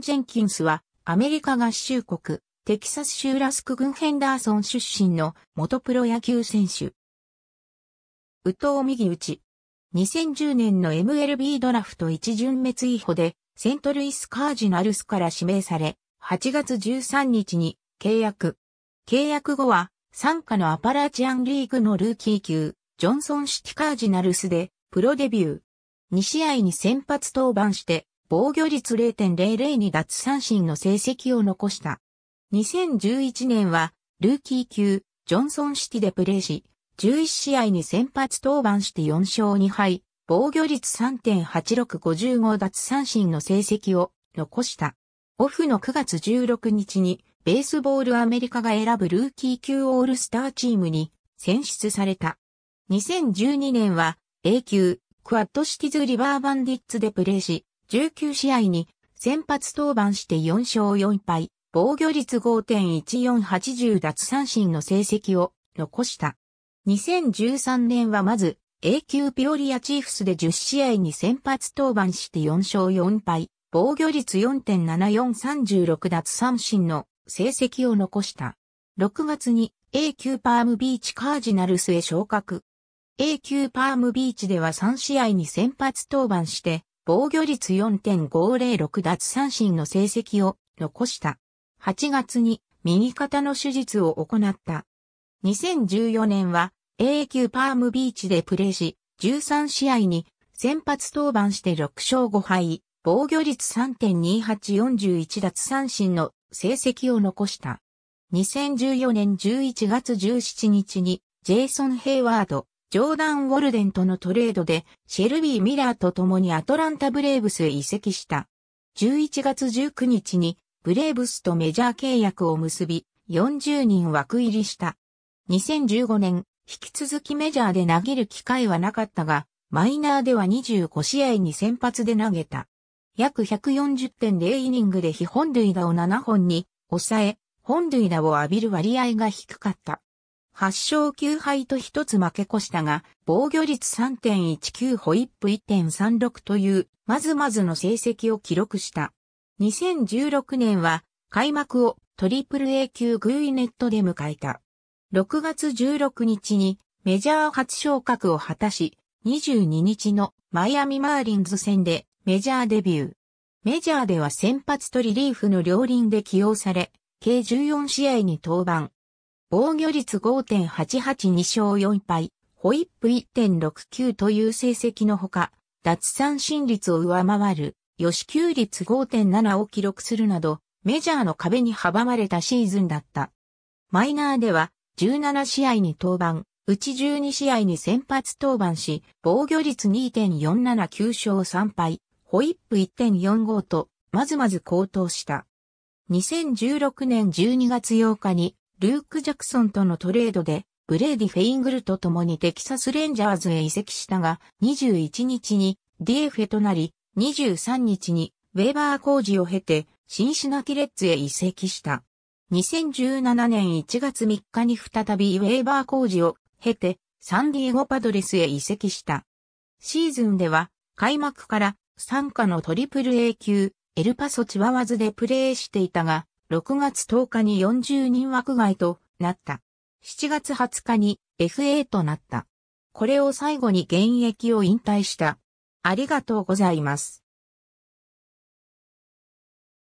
ジェンキンスは、アメリカ合衆国、テキサス州ラスク郡ヘンダーソン出身の元プロ野球選手。宇藤右打ち。2010年の MLB ドラフト1巡目追捕で、セントルイス・カージナルスから指名され、8月13日に契約。契約後は、参加のアパラチアンリーグのルーキー級、ジョンソンシティ・カージナルスで、プロデビュー。2試合に先発登板して、防御率0.002奪三振の成績を残した。2011年は、ルーキー級、ジョンソンシティでプレーし、11試合に先発登板して4勝2敗、防御率3.8655奪三振の成績を残した。オフの9月16日に、ベースボールアメリカが選ぶルーキー級オールスターチームに選出された。2012年は A 級クワッドシティズ・リバーバンディッツでプレーし、19試合に先発登板して4勝4敗、防御率5.1480奪三振の成績を残した。2013年はまず、A 級ピオリアチーフスで10試合に先発登板して4勝4敗、防御率4.7436奪三振の成績を残した。6月に A 級パームビーチカージナルスへ昇格。A 級パームビーチでは3試合に先発登板して防御率4.506奪三振の成績を残した。8月に右肩の手術を行った。2014年は A 級パームビーチでプレーし、13試合に先発登板して6勝5敗、防御率3.2841奪三振の成績を残した。2014年11月17日にジェイソン・ヘイワード、ジョーダン・ウォルデンとのトレードで、シェルビー・ミラーと共にアトランタ・ブレーブスへ移籍した。11月19日に、ブレーブスとメジャー契約を結び、40人枠入りした。2015年、引き続きメジャーで投げる機会はなかったが、マイナーでは25試合に先発で投げた。約140.0イニングで非本塁打を7本に抑え、本塁打を浴びる割合が低かった。8勝9敗と1つ負け越したが、防御率3.19ホイップ1.36という、まずまずの成績を記録した。2016年は、開幕をトリプル A 級グイネットで迎えた。6月16日にメジャー初昇格を果たし、22日のマイアミマーリンズ戦でメジャーデビュー。メジャーでは先発とリリーフの両輪で起用され、計14試合に登板。防御率5.882勝4敗、ホイップ1.69という成績のほか、脱三振率を上回る、吉球率5.7を記録するなど、メジャーの壁に阻まれたシーズンだった。マイナーでは、17試合に登板、うち12試合に先発登板し、防御率2.479勝3敗、ホイップ1.45と、まずまず高騰した。2016年12月8日にルーク・ジャクソンとのトレードで、ブレーディ・フェイングルと共にテキサス・レンジャーズへ移籍したが、21日に DFA となり、23日にウェーバー工事を経て、シンシナティレッツへ移籍した。2017年1月3日に再びウェーバー工事を経て、サンディエゴパドレスへ移籍した。シーズンでは、開幕から参加のトリプル A 級、エルパソチワワズでプレーしていたが、6月10日に40人枠外となった。7月20日に FA となった。これを最後に現役を引退した。ありがとうございます。